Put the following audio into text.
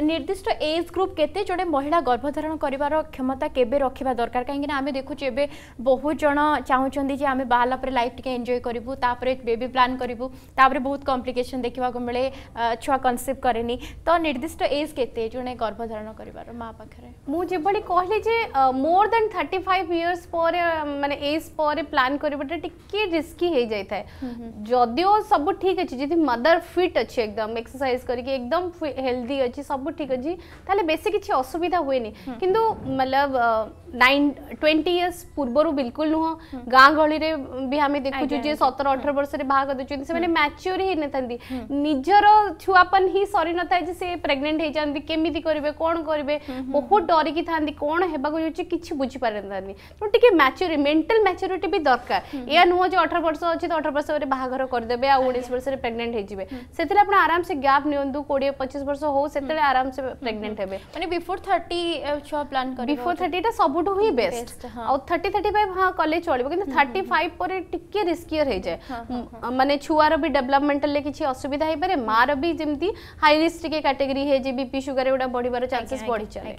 निर्दिष्ट age group के महिला गर्भधारण कर क्षमता केवे रखा दरकार कहीं आम देखुचे ए बहुत जन चाहूँगी आम बाहर लाइफ टे एंजय करूँ बेबी प्लां करूँ बहुत कम्प्लिकेसन देखा मिले छुआ कनसेप कैनी तो निर्दिष्ट एज के जो गर्भधारण कर माँ पाखे मुझे कहली मोर दे थर्टी फाइव इयर्स पर मैंने एज पर प्लां कर रिस्की हो जाए जदि सब ठीक अच्छे जी मदर फिट अच्छे एकदम एक्सरसाइज करके एकदम हेल्दी अच्छी सब ठीक अच्छी तेल बेस किसी असुविधा हुए हम्म। कि मतलब नाइन ट्वेंटी इयर्स पूर्वर बिल्कुल नुह गाँ गली आम देखु जे सतर अठर वर्ष बाहर मैच्योर ही नहीं था निजर छुआपन ही सरी न था से प्रेगनेंट होती केमी करेंगे कौन करेंगे बहुत डरिकी था कौन है कि बुझीपार तेनाली मैच्योर मेन्टाल मैच्योरी भी दरकार या नुह जो अठर वर्ष अच्छी तो अठर वर्ष बाहर करदे आउ उ वर्ष प्रेगनेंट होते आराम से गैप नि कोड़े पचीस वर्ष होते आराम आराम से प्रेग्नेंट हेबे माने बिफोर 30 छ प्लान कर बिफोर 30 टा सबुटु ही बेस्ट आ 30 35 हां कॉलेज चलिबो किंतु 35 पर टिके रिस्कियर हे जाय माने छुआर भी डेवलपमेंटल ले किछि असुविधा हे परे मार भी जेमति हाई रिस्क के कैटेगरी हे जे बीपी शुगर एगुडा बढीबार चांसेस बढ़ी चले